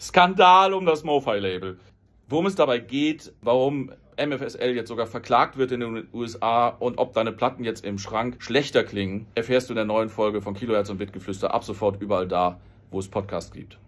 Skandal um das MoFi-Label. Worum es dabei geht, warum MFSL jetzt sogar verklagt wird in den USA und ob deine Platten jetzt im Schrank schlechter klingen, erfährst du in der neuen Folge von Kiloherz und Bitgeflüster ab sofort überall da, wo es Podcasts gibt.